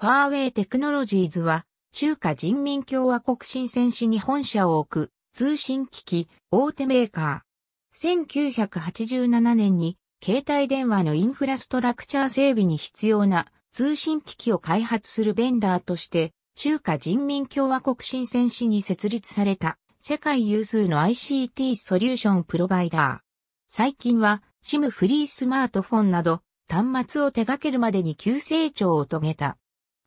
ファーウェイテクノロジーズは、中華人民共和国新セン市に本社を置く通信機器大手メーカー。1987年に携帯電話のインフラストラクチャー整備に必要な通信機器を開発するベンダーとして、中華人民共和国新セン市に設立された世界有数の ICT ソリューションプロバイダー。最近は SIM フリースマートフォンなど端末を手掛けるまでに急成長を遂げた。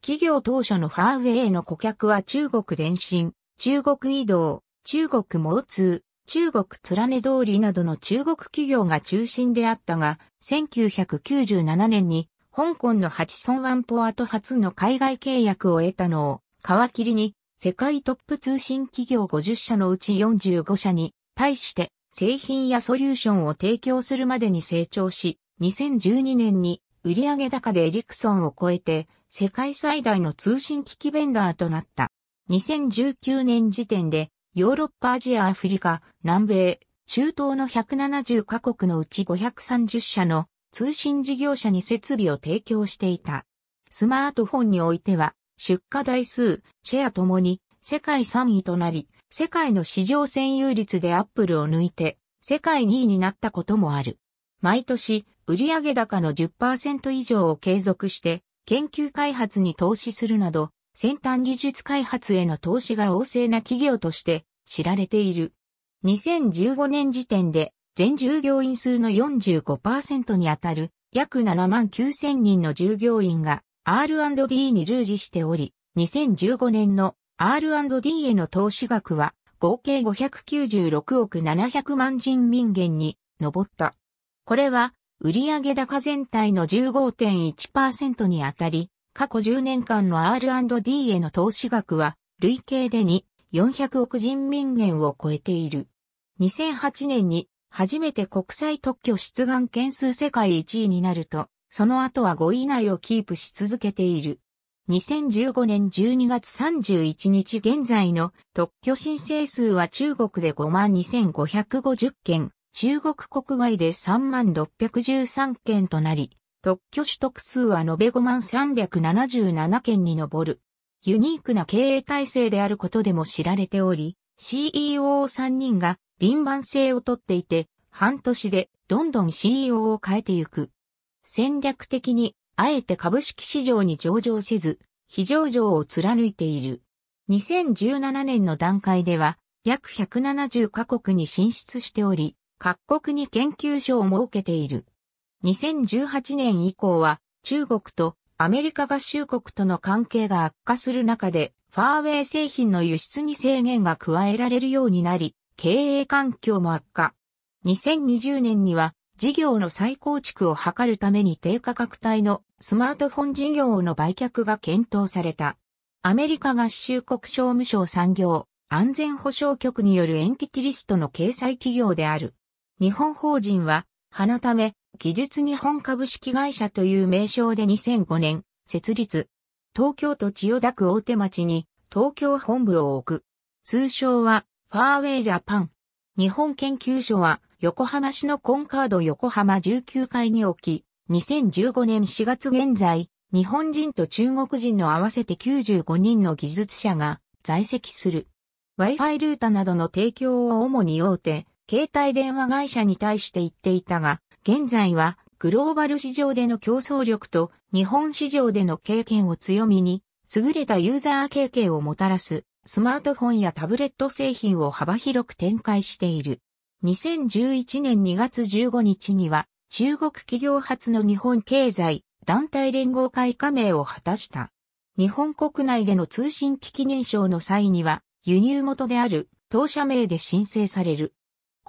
企業当初のファーウェイの顧客は中国電信、中国移動、中国ツ通、中国ラネ通りなどの中国企業が中心であったが、1997年に香港のハチソンワンポアと初の海外契約を得たのを皮切りに世界トップ通信企業50社のうち45社に対して製品やソリューションを提供するまでに成長し、2012年に売上高でエリクソンを超えて世界最大の通信機器ベンダーとなった。2019年時点で、ヨーロッパアジアアフリカ、南米、中東の170カ国のうち530社の通信事業者に設備を提供していた。スマートフォンにおいては、出荷台数、シェアともに世界3位となり、世界の市場占有率でアップルを抜いて、世界2位になったこともある。毎年、売上高の10%以上を継続して、研究開発に投資するなど、先端技術開発への投資が旺盛な企業として知られている。2015年時点で全従業員数の45%にあたる約7万9000人の従業員が R&D に従事しており、2015年の R&D への投資額は合計596億700万人民元に上った。これは売上高全体の15.1%にあたり、過去10年間の R&D への投資額は、累計で2、400億人民元を超えている。2008年に、初めて国際特許出願件数世界1位になると、その後は5位以内をキープし続けている。2015年12月31日現在の特許申請数は中国で52,550件、中国国外で3613件となり、特許取得数は延べ5万377件に上る。ユニークな経営体制であることでも知られており、CEO3 人が輪番性をとっていて、半年でどんどん CEO を変えてゆく。戦略的に、あえて株式市場に上場せず、非上場を貫いている。2017年の段階では、約170カ国に進出しており、各国に研究所を設けている。2018年以降は中国とアメリカ合衆国との関係が悪化する中で、ファーウェイ製品の輸出に制限が加えられるようになり、経営環境も悪化。2020年には事業の再構築を図るために低価格帯のスマートフォン事業の売却が検討された。アメリカ合衆国商務省産業安全保障局によるエンティティリストの掲載企業である。日本法人は、花ため、技術日本株式会社という名称で2005年、設立。東京都千代田区大手町に、東京本部を置く。通称は、ファーウェイジャパン。日本研究所は、横浜市のコンカード横浜19階に置き、2015年4月現在、日本人と中国人の合わせて95人の技術者が在籍する。Wi-Fi ルータなどの提供を主に大手、携帯電話会社に対して言っていたが、現在はグローバル市場での競争力と日本市場での経験を強みに、優れたユーザー経験をもたらすスマートフォンやタブレット製品を幅広く展開している。2011年2月15日には中国企業発の日本経済団体連合会加盟を果たした。日本国内での通信機器認証の際には輸入元である当社名で申請される。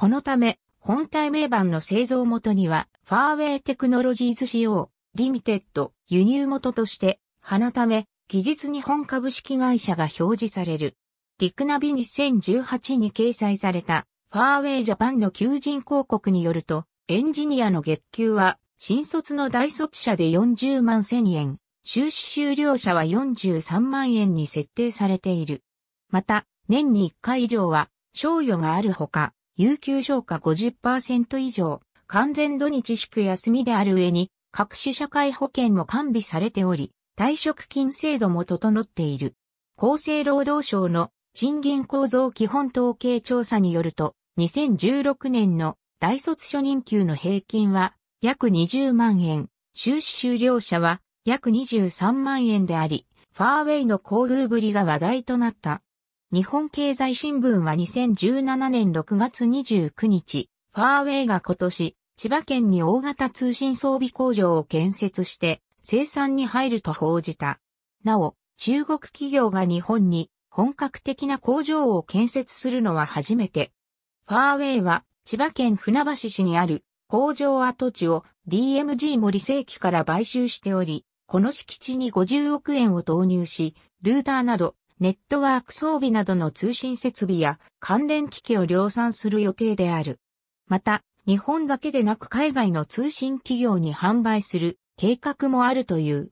このため、本体名板の製造元には、ファーウェイテクノロジーズ仕様、リミテッド、輸入元として、花ため、技術日本株式会社が表示される。リクナビ2018に掲載された、ファーウェイジャパンの求人広告によると、エンジニアの月給は、新卒の大卒者で40万1000円、収支終了者は43万円に設定されている。また、年に1回以上は、賞与があるほか、有給消化50%以上、完全土日祝休みである上に、各種社会保険も完備されており、退職金制度も整っている。厚生労働省の賃金構造基本統計調査によると、2016年の大卒初任給の平均は約20万円、収支終了者は約23万円であり、ファーウェイの厚遇ぶりが話題となった。日本経済新聞は2017年6月29日、ファーウェイが今年、千葉県に大型通信装備工場を建設して生産に入ると報じた。なお、中国企業が日本に本格的な工場を建設するのは初めて。ファーウェイは千葉県船橋市にある工場跡地を DMG 森世紀から買収しており、この敷地に50億円を投入し、ルーターなどネットワーク装備などの通信設備や関連機器を量産する予定である。また、日本だけでなく海外の通信企業に販売する計画もあるという。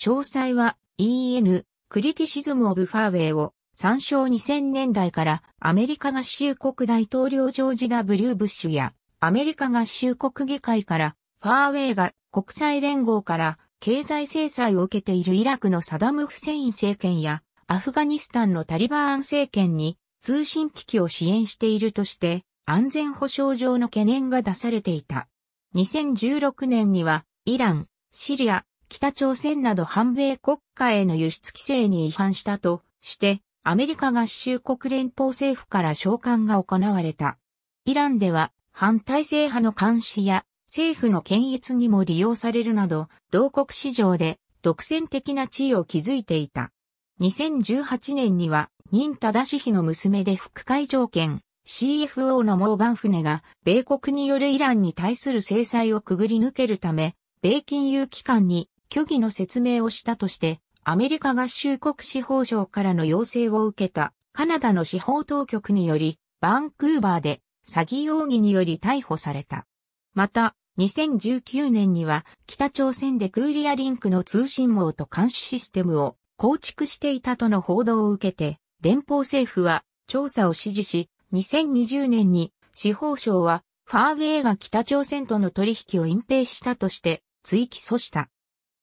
詳細は EN クリティシズムオブファーウェイを参照2000年代からアメリカ合衆国大統領ジョージ・ W・ ブッシュやアメリカ合衆国議会からファーウェイが国際連合から経済制裁を受けているイラクのサダム・フセイン政権やアフガニスタンのタリバーン政権に通信機器を支援しているとして安全保障上の懸念が出されていた。2016年にはイラン、シリア、北朝鮮など反米国家への輸出規制に違反したとしてアメリカ合衆国連邦政府から召喚が行われた。イランでは反体制派の監視や政府の検閲にも利用されるなど、同国市場で独占的な地位を築いていた。2018年には、任忠氏の娘で副会長兼 CFO のモーバンフネが、米国によるイランに対する制裁をくぐり抜けるため、米金融機関に虚偽の説明をしたとして、アメリカ合衆国司法省からの要請を受けたカナダの司法当局により、バンクーバーで詐欺容疑により逮捕された。また、2019年には北朝鮮でクーリアリンクの通信網と監視システムを構築していたとの報道を受けて、連邦政府は調査を指示し、2020年に司法省はファーウェイが北朝鮮との取引を隠蔽したとして追起訴した。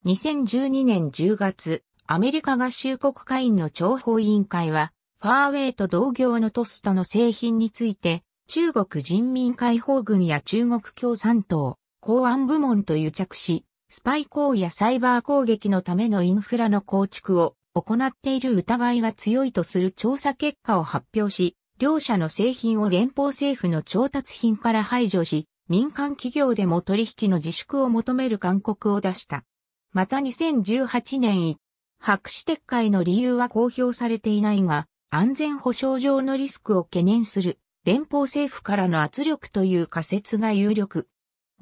2012年10月、アメリカ合衆国会員の諜報委員会は、ファーウェイと同業のトスタの製品について、中国人民解放軍や中国共産党、公安部門と癒着し、スパイ行為やサイバー攻撃のためのインフラの構築を行っている疑いが強いとする調査結果を発表し、両社の製品を連邦政府の調達品から排除し、民間企業でも取引の自粛を求める勧告を出した。また2018年、白紙撤回の理由は公表されていないが、安全保障上のリスクを懸念する連邦政府からの圧力という仮説が有力。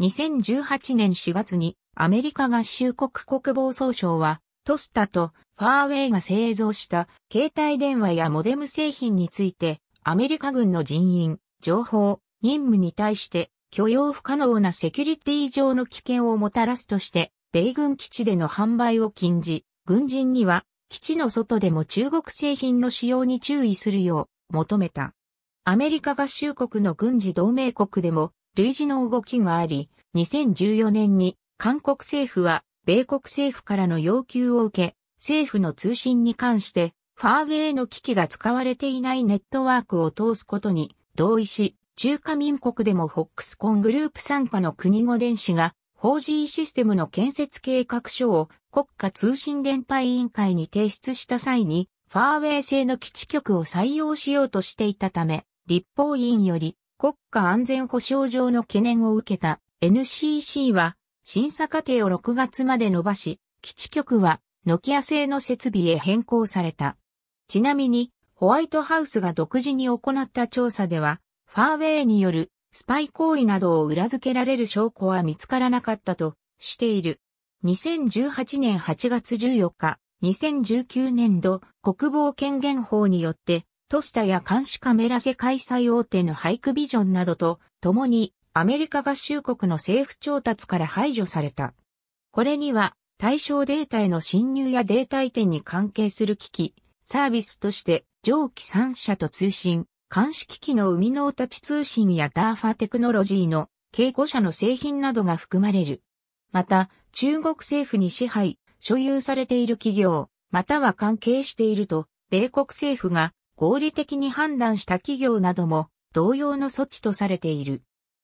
2018年4月にアメリカ合衆国国防総省は、トスタとファーウェイが製造した携帯電話やモデム製品について、アメリカ軍の人員、情報、任務に対して許容不可能なセキュリティ上の危険をもたらすとして、米軍基地での販売を禁じ、軍人には基地の外でも中国製品の使用に注意するよう求めた。アメリカ合衆国の軍事同盟国でも類似の動きがあり、2014年に韓国政府は、米国政府からの要求を受け、政府の通信に関して、ファーウェイの機器が使われていないネットワークを通すことに同意し、中華民国でもフォックスコングループ傘下の国語電子が 4G システムの建設計画書を国家通信連配委員会に提出した際に、ファーウェイ製の基地局を採用しようとしていたため、立法委員より国家安全保障上の懸念を受けた NCC は審査過程を6月まで伸ばし、基地局はノキア製の設備へ変更された。ちなみに、ホワイトハウスが独自に行った調査では、ファーウェイによるスパイ行為などを裏付けられる証拠は見つからなかったとしている。2018年8月14日、2019年度国防権限法によって、トスタや監視カメラ世界最大手のハイクビジョンなどと共にアメリカ合衆国の政府調達から排除された。これには対象データへの侵入やデータ移転に関係する機器、サービスとして上記3社と通信、監視機器の生みのたち通信やダーファテクノロジーの警護社の製品などが含まれる。また、中国政府に支配、所有されている企業、または関係していると、米国政府が合理的に判断した企業なども同様の措置とされている。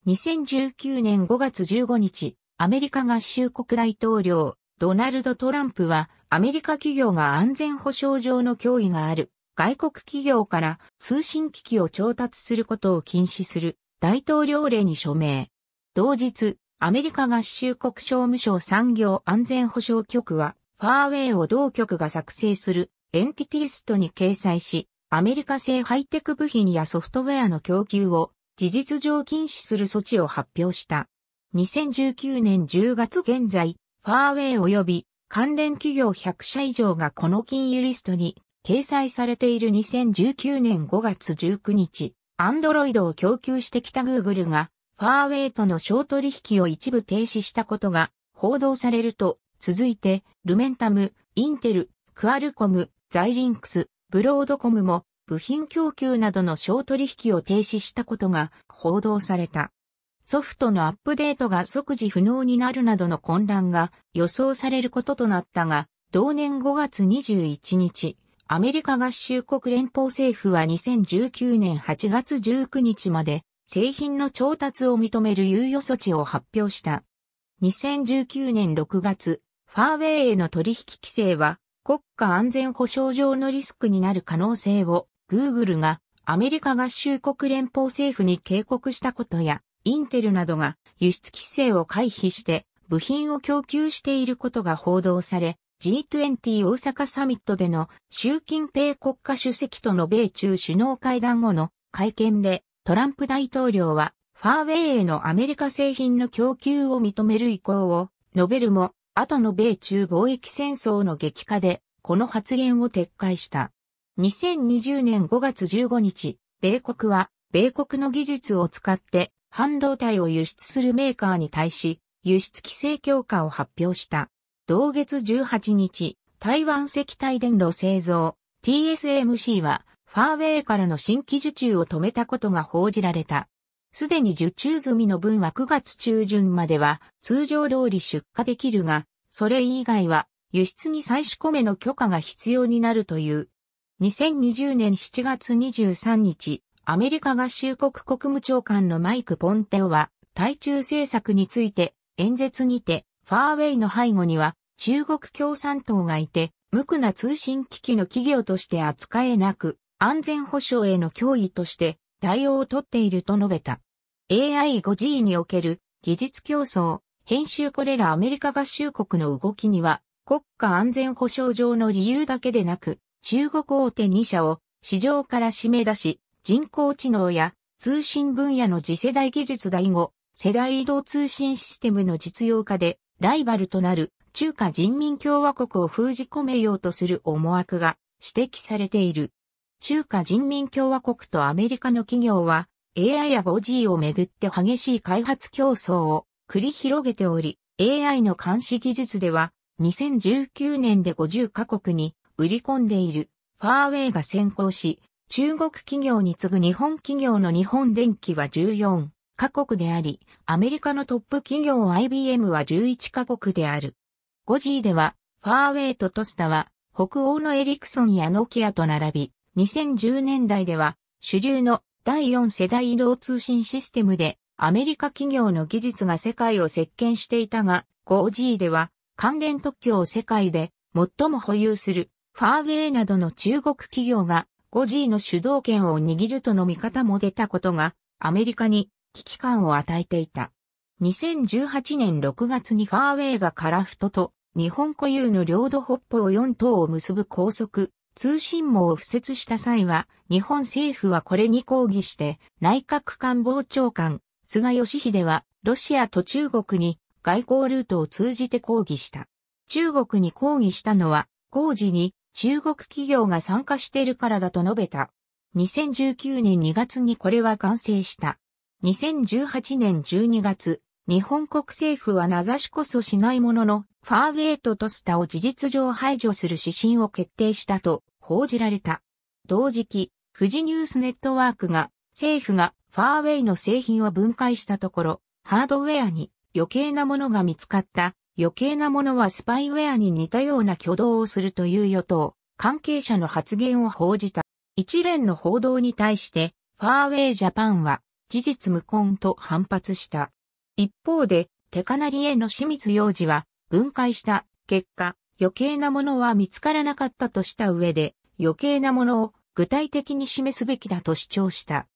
2019年5月15日、アメリカ合衆国大統領、ドナルド・トランプは、アメリカ企業が安全保障上の脅威がある、外国企業から通信機器を調達することを禁止する大統領令に署名。同日、アメリカ合衆国商務省産業安全保障局は、ファーウェイを同局が作成するエンティティリストに掲載し、アメリカ製ハイテク部品やソフトウェアの供給を事実上禁止する措置を発表した。2019年10月現在、ファーウェイ及び関連企業100社以上がこの金融リストに掲載されている2019年5月19日、アンドロイドを供給してきた Google が、ファーウェイとの商取引を一部停止したことが報道されると、続いて、ルメンタム、インテル、クアルコム、ザイリンクス、ブロードコムも部品供給などの小取引を停止したことが報道された。ソフトのアップデートが即時不能になるなどの混乱が予想されることとなったが、同年5月21日、アメリカ合衆国連邦政府は2019年8月19日まで製品の調達を認める猶予措置を発表した。2019年6月、ファーウェイへの取引規制は国家安全保障上のリスクになる可能性を Google がアメリカ合衆国連邦政府に警告したことや、インテルなどが輸出規制を回避して部品を供給していることが報道され、G20 大阪サミットでの習近平国家主席との米中首脳会談後の会見でトランプ大統領はファーウェイへのアメリカ製品の供給を認める意向を述べるも、後の米中貿易戦争の激化でこの発言を撤回した。2020年5月15日、米国は、米国の技術を使って半導体を輸出するメーカーに対し、輸出規制強化を発表した。同月18日、台湾石体電路製造 TSMC は、ファーウェイからの新規受注を止めたことが報じられた。すでに受注済みの分は9月中旬までは通常通り出荷できるが、それ以外は輸出に採込めの許可が必要になるという2020年7月23日、アメリカ合衆国国務長官のマイク・ポンテオは、対中政策について、演説にて、ファーウェイの背後には、中国共産党がいて、無垢な通信機器の企業として扱えなく、安全保障への脅威として、対応をとっていると述べた。AI5G における技術競争、編集これらアメリカ合衆国の動きには、国家安全保障上の理由だけでなく、中国大手2社を市場から締め出し、人工知能や通信分野の次世代技術第5世代移動通信システムの実用化でライバルとなる中華人民共和国を封じ込めようとする思惑が指摘されている。中華人民共和国とアメリカの企業は AI や 5G をめぐって激しい開発競争を繰り広げており、AI の監視技術では2019年で50カ国に売り込んでいるファーウェイが先行し、中国企業に次ぐ日本企業の日本電機は14カ国であり、アメリカのトップ企業 IBM は11カ国である。5G では、ファーウェイとトスタは、北欧のエリクソンやノキアと並び、2010年代では、主流の第4世代移動通信システムで、アメリカ企業の技術が世界を席巻していたが、5G では、関連特許を世界で最も保有するファーウェイなどの中国企業が 5G の主導権を握るとの見方も出たことがアメリカに危機感を与えていた。2018年6月にファーウェイがカラフトと日本固有の領土北方4島を結ぶ高速通信網を付設した際は日本政府はこれに抗議して内閣官房長官菅義偉はロシアと中国に外交ルートを通じて抗議した。中国に抗議したのは工事に中国企業が参加しているからだと述べた。2019年2月にこれは完成した。2018年12月、日本国政府は名指しこそしないものの、ファーウェイとトスタを事実上排除する指針を決定したと報じられた。同時期、富士ニュースネットワークが、政府がファーウェイの製品を分解したところ、ハードウェアに余計なものが見つかった余計なものはスパイウェアに似たような挙動をするという与党、関係者の発言を報じた。一連の報道に対して、ファーウェイジャパンは、事実無根と反発した。一方で、テカナリへの清水洋二は、分解した結果、余計なものは見つからなかったとした上で、余計なものを具体的に示すべきだと主張した。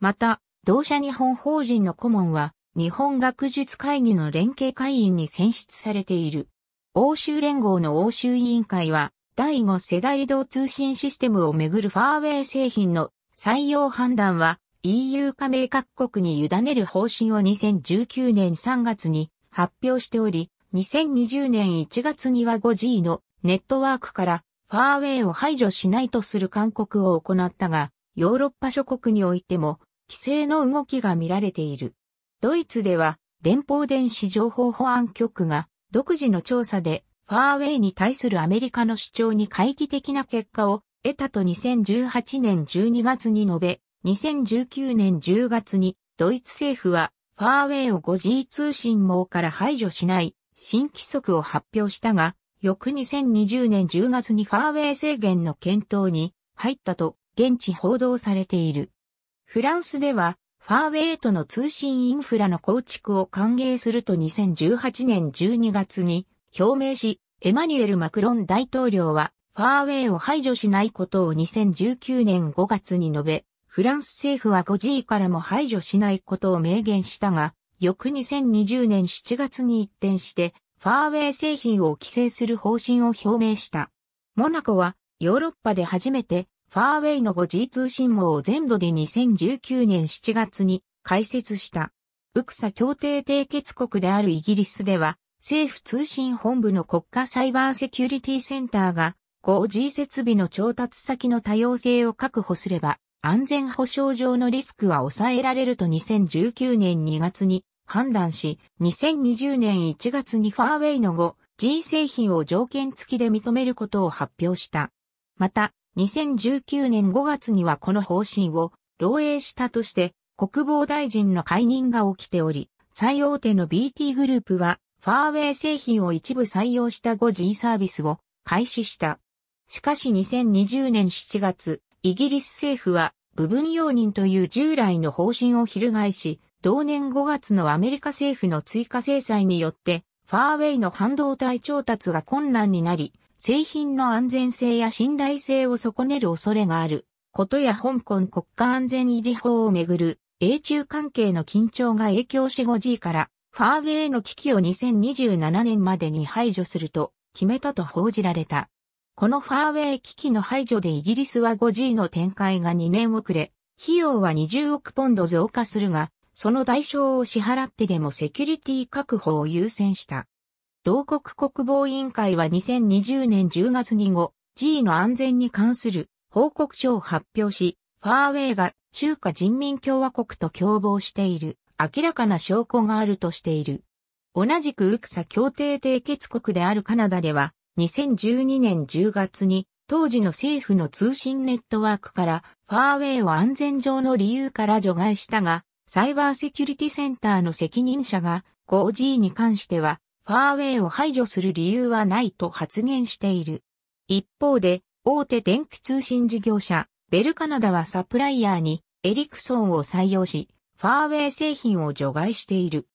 また、同社日本法人の顧問は、日本学術会議の連携会員に選出されている。欧州連合の欧州委員会は、第5世代移動通信システムをめぐるファーウェイ製品の採用判断は EU 加盟各国に委ねる方針を2019年3月に発表しており、2020年1月には 5G のネットワークからファーウェイを排除しないとする勧告を行ったが、ヨーロッパ諸国においても規制の動きが見られている。ドイツでは連邦電子情報保安局が独自の調査でファーウェイに対するアメリカの主張に懐疑的な結果を得たと2018年12月に述べ、2019年10月にドイツ政府はファーウェイを 5G 通信網から排除しない新規則を発表したが、翌2020年10月にファーウェイ制限の検討に入ったと現地報道されている。フランスではファーウェイとの通信インフラの構築を歓迎すると2018年12月に表明し、エマニュエル・マクロン大統領はファーウェイを排除しないことを2019年5月に述べ、フランス政府は 5G からも排除しないことを明言したが、翌2020年7月に一転して、ファーウェイ製品を規制する方針を表明した。モナコはヨーロッパで初めてファーウェイの 5G 通信網を全土で2019年7月に開設した。ウクサ協定締結国であるイギリスでは、政府通信本部の国家サイバーセキュリティセンターが 5G 設備の調達先の多様性を確保すれば、安全保障上のリスクは抑えられると2019年2月に判断し、2020年1月にファーウェイの 5G 製品を条件付きで認めることを発表した。また、2019年5月にはこの方針を漏洩したとして国防大臣の解任が起きており、最大手の BT グループはファーウェイ製品を一部採用した 5G サービスを開始した。しかし2020年7月、イギリス政府は部分容認という従来の方針を翻し、同年5月のアメリカ政府の追加制裁によって、ファーウェイの半導体調達が困難になり、製品の安全性や信頼性を損ねる恐れがあることや香港国家安全維持法をめぐる英中関係の緊張が影響し 5G からファーウェイの機器を2027年までに排除すると決めたと報じられた。このファーウェイ機器の排除でイギリスは 5G の展開が2年遅れ、費用は20億ポンド増加するが、その代償を支払ってでもセキュリティ確保を優先した。同国国防委員会は2020年10月に後、g の安全に関する報告書を発表し、ファーウェイが中華人民共和国と共謀している明らかな証拠があるとしている。同じくウクサ協定締結国であるカナダでは2012年10月に当時の政府の通信ネットワークからファーウェイを安全上の理由から除外したが、サイバーセキュリティセンターの責任者が 5G に関してはファーウェイを排除する理由はないと発言している。一方で、大手電気通信事業者、ベルカナダはサプライヤーにエリクソンを採用し、ファーウェイ製品を除外している。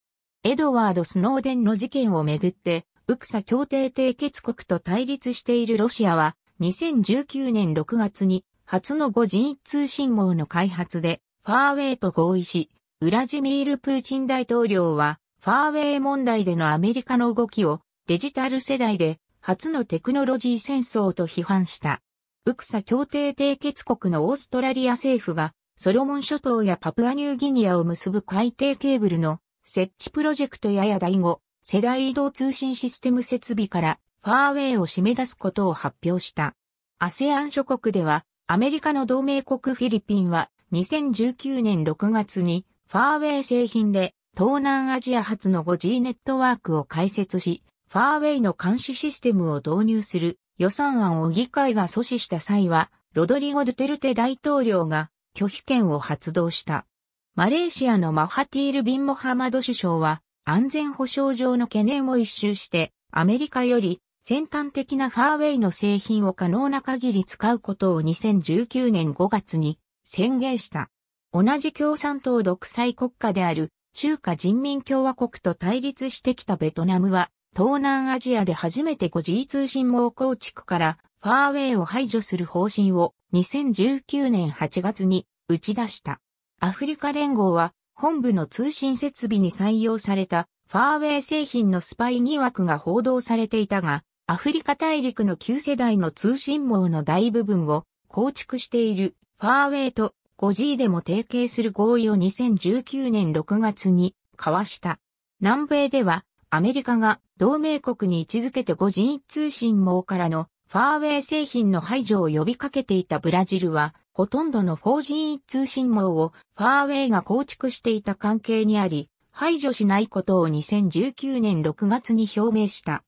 エドワード・スノーデンの事件をめぐって、ウクサ協定締結国と対立しているロシアは、2019年6月に初の5人通信網の開発で、ファーウェイと合意し、ウラジミール・プーチン大統領は、ファーウェイ問題でのアメリカの動きをデジタル世代で初のテクノロジー戦争と批判した。ウクサ協定締結国のオーストラリア政府がソロモン諸島やパプアニューギニアを結ぶ海底ケーブルの設置プロジェクトやや第5世代移動通信システム設備からファーウェイを締め出すことを発表した。ASEAN 諸国ではアメリカの同盟国フィリピンは2019年6月にファーウェイ製品で東南アジア発の 5G ネットワークを開設し、ファーウェイの監視システムを導入する予算案を議会が阻止した際は、ロドリゴ・ドゥテルテ大統領が拒否権を発動した。マレーシアのマハティール・ビン・モハマド首相は、安全保障上の懸念を一周して、アメリカより先端的なファーウェイの製品を可能な限り使うことを2019年5月に宣言した。同じ共産党独裁国家である中華人民共和国と対立してきたベトナムは、東南アジアで初めて 5G 通信網構築からファーウェイを排除する方針を2019年8月に打ち出した。アフリカ連合は本部の通信設備に採用されたファーウェイ製品のスパイ疑惑が報道されていたが、アフリカ大陸の旧世代の通信網の大部分を構築しているファーウェイと 5G でも提携する合意を2019年6月に交わした。南米ではアメリカが同盟国に位置づけて 5G 通信網からのファーウェイ製品の排除を呼びかけていたブラジルは、ほとんどの 4G 通信網をファーウェイが構築していた関係にあり、排除しないことを2019年6月に表明した。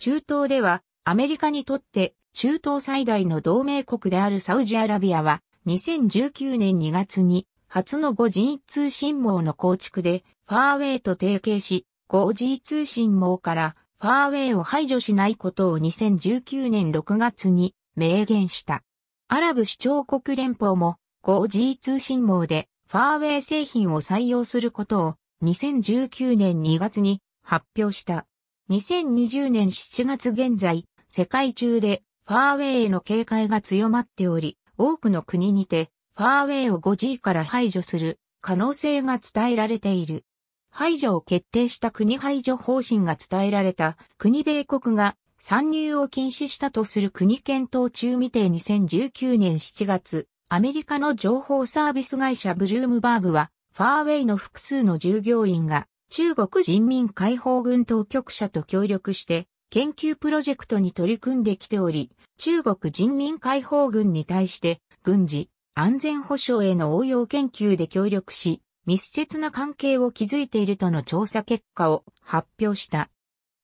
中東では、アメリカにとって中東最大の同盟国であるサウジアラビアは、2019年2月に初の 5G 通信網の構築でファーウェイと提携し 5G 通信網からファーウェイを排除しないことを2019年6月に明言した。アラブ首長国連邦も 5G 通信網でファーウェイ製品を採用することを2019年2月に発表した。2020年7月現在、世界中でファーウェイへの警戒が強まっており、多くの国にて、ファーウェイを 5G から排除する可能性が伝えられている。排除を決定した国排除方針が伝えられた国米国が参入を禁止したとする国検討中未定2019年7月、アメリカの情報サービス会社ブルームバーグは、ファーウェイの複数の従業員が中国人民解放軍当局者と協力して研究プロジェクトに取り組んできており、中国人民解放軍に対して軍事、安全保障への応用研究で協力し、密接な関係を築いているとの調査結果を発表した。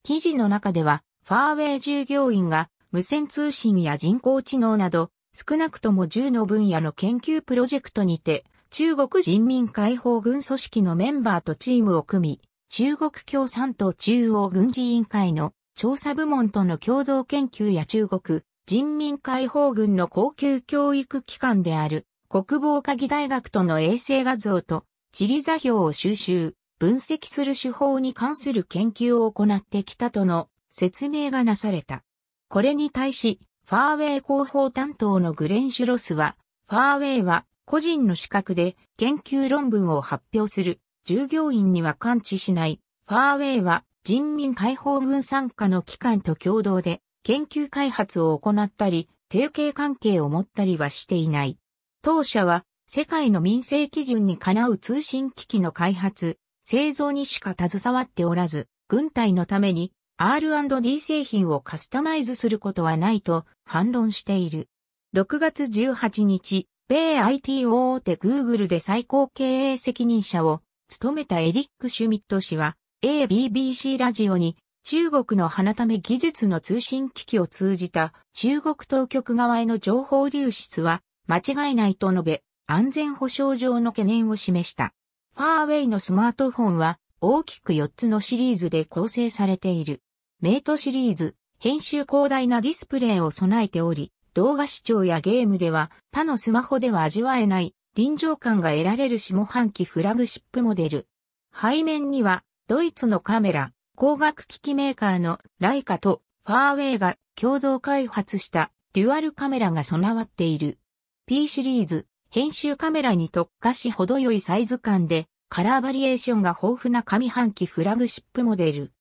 記事の中では、ファーウェイ従業員が無線通信や人工知能など、少なくとも10の分野の研究プロジェクトにて、中国人民解放軍組織のメンバーとチームを組み、中国共産党中央軍事委員会の調査部門との共同研究や中国人民解放軍の高級教育機関である国防科技大学との衛星画像と地理座標を収集、分析する手法に関する研究を行ってきたとの説明がなされた。これに対し、ファーウェイ広報担当のグレンシュロスは、ファーウェイは個人の資格で研究論文を発表する従業員には感知しない。ファーウェイは人民解放軍参加の機関と共同で研究開発を行ったり、提携関係を持ったりはしていない。当社は世界の民生基準にかなう通信機器の開発、製造にしか携わっておらず、軍隊のために R&D 製品をカスタマイズすることはないと反論している。6月18日、米 IT 大手 Google で最高経営責任者を務めたエリック・シュミット氏は、ABBC ラジオに中国の花ため技術の通信機器を通じた中国当局側への情報流出は間違いないと述べ、安全保障上の懸念を示した。ファーウェイのスマートフォンは大きく4つのシリーズで構成されている。メイトシリーズ、編集広大なディスプレイを備えており、動画視聴やゲームでは他のスマホでは味わえない臨場感が得られる下半期フラグシップモデル。背面にはドイツのカメラ、光学機器メーカーのライカとファーウェイが共同開発したデュアルカメラが備わっている。P シリーズ、編集カメラに特化し程よいサイズ感でカラーバリエーションが豊富な上半期フラグシップモデル。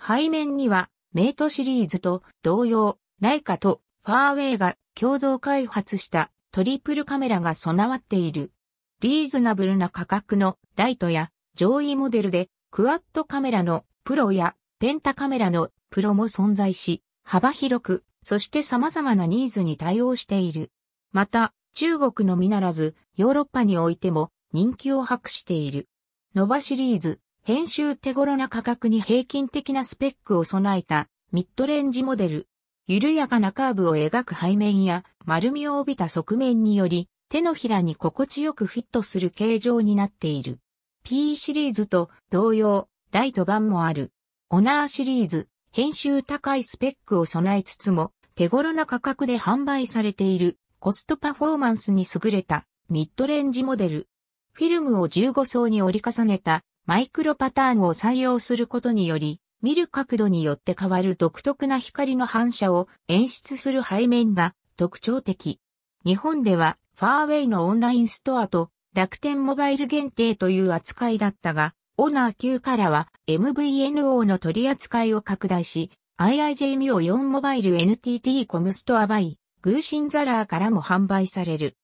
背面にはメイトシリーズと同様、ライカとファーウェイが共同開発したトリプルカメラが備わっている。リーズナブルな価格のライトや上位モデルでクワッドカメラのプロやペンタカメラのプロも存在し、幅広く、そして様々なニーズに対応している。また、中国のみならず、ヨーロッパにおいても人気を博している。ノバシリーズ、編集手頃な価格に平均的なスペックを備えたミッドレンジモデル。緩やかなカーブを描く背面や丸みを帯びた側面により手のひらに心地よくフィットする形状になっている。P シリーズと同様、ライト版もある。オナーシリーズ、編集高いスペックを備えつつも、手頃な価格で販売されている、コストパフォーマンスに優れた、ミッドレンジモデル。フィルムを15層に折り重ねた、マイクロパターンを採用することにより、見る角度によって変わる独特な光の反射を演出する背面が特徴的。日本ではファーウェイのオンラインストアと楽天モバイル限定という扱いだったが、オーナー級からは MVNO の取り扱いを拡大し、IIJ ミオ4モバイル NTT コムストアバイ、グーシンザラーからも販売される。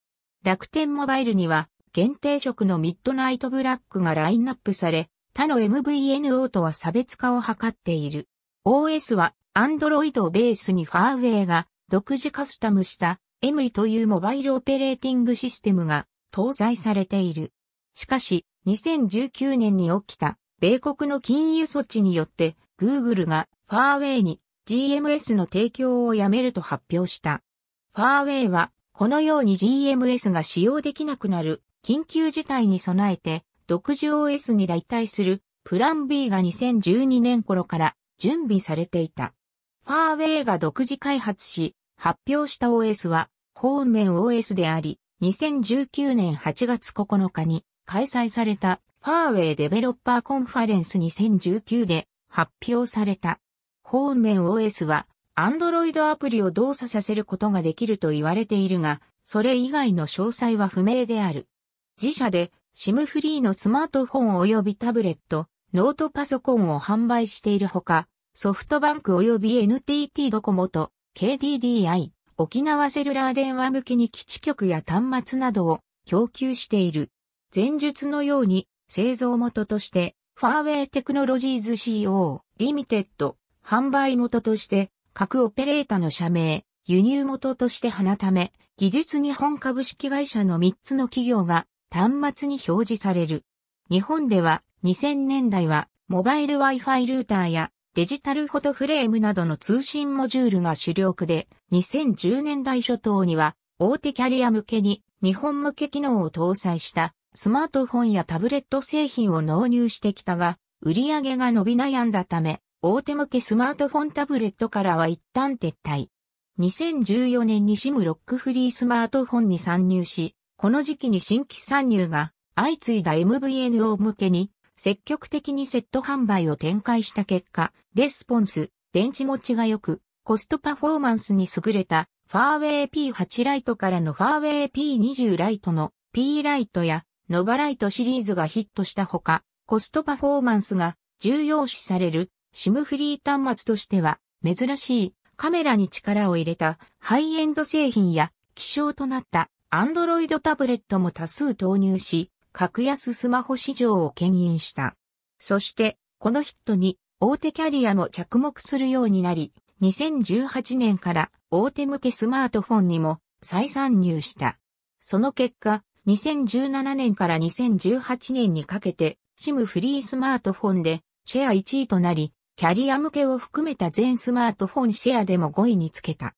楽天モバイルには、限定色のミッドナイトブラックがラインナップされ、他の MVNO とは差別化を図っている。OS は、Android をベースにファーウェイが独自カスタムした m i というモバイルオペレーティングシステムが搭載されている。しかし、2019年に起きた米国の金融措置によって、Google がファーウェイに GMS の提供をやめると発表した。ファーウェイは、このように GMS が使用できなくなる緊急事態に備えて、独自 OS に代替するプラン B が2012年頃から準備されていた。ファーウェイが独自開発し、発表した OS は、ホーメン OS であり、2019年8月9日に開催されたファーウェイデベロッパーコンファレンス2019で発表された。ホーメン OS は Android アプリを動作させることができると言われているが、それ以外の詳細は不明である。自社で SIM フリーのスマートフォン及びタブレット、ノートパソコンを販売しているほか、ソフトバンク及び NTT ドコモと KDDI、沖縄セルラー電話向きに基地局や端末などを供給している。前述のように製造元としてファーウェイテクノロジーズ CO リミテッド販売元として各オペレータの社名、輸入元として花ため、技術日本株式会社の3つの企業が端末に表示される。日本では2000年代はモバイル Wi-Fi ルーターやデジタルフォトフレームなどの通信モジュールが主力で、2010年代初頭には、大手キャリア向けに日本向け機能を搭載したスマートフォンやタブレット製品を納入してきたが、売り上げが伸び悩んだため、大手向けスマートフォンタブレットからは一旦撤退。2014年にシムロックフリースマートフォンに参入し、この時期に新規参入が相次いだ MVNO 向けに積極的にセット販売を展開した結果、レスポンス、電池持ちが良く、コストパフォーマンスに優れた、ファーウェイ P8 ライトからのファーウェイ P20 ライトの P ライトやノバライトシリーズがヒットしたほか、コストパフォーマンスが重要視される SIM フリー端末としては珍しいカメラに力を入れたハイエンド製品や希少となった Android タブレットも多数投入し、格安スマホ市場を牽引した。そして、このヒットに大手キャリアも着目するようになり、2018年から大手向けスマートフォンにも再参入した。その結果、2017年から2018年にかけて、シムフリースマートフォンでシェア1位となり、キャリア向けを含めた全スマートフォンシェアでも5位につけた。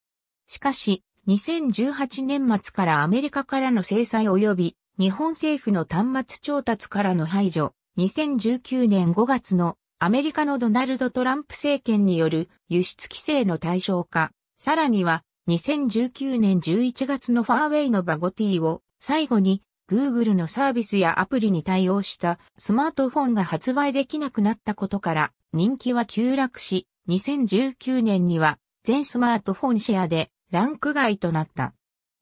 しかし、2018年末からアメリカからの制裁及び日本政府の端末調達からの排除、2019年5月のアメリカのドナルド・トランプ政権による輸出規制の対象化、さらには2019年11月のファーウェイのバゴティを最後に Google のサービスやアプリに対応したスマートフォンが発売できなくなったことから人気は急落し2019年には全スマートフォンシェアでランク外となった。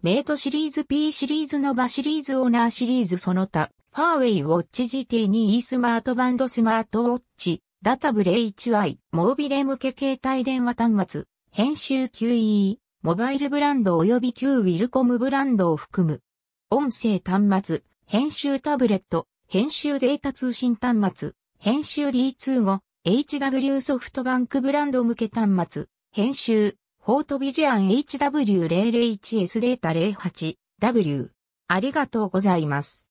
メイトシリーズ P シリーズノバシリーズオーナーシリーズその他、ファーウェイウォッチ GT2E スマートバンドスマートウォッチ、ダタブル HY、モービレ向け携帯電話端末、編集 QE、モバイルブランド及び Q ウィルコムブランドを含む、音声端末、編集タブレット、編集データ通信端末、編集 D25、HW ソフトバンクブランド向け端末、編集、フォートビジアン HW001S データ 08W。ありがとうございます。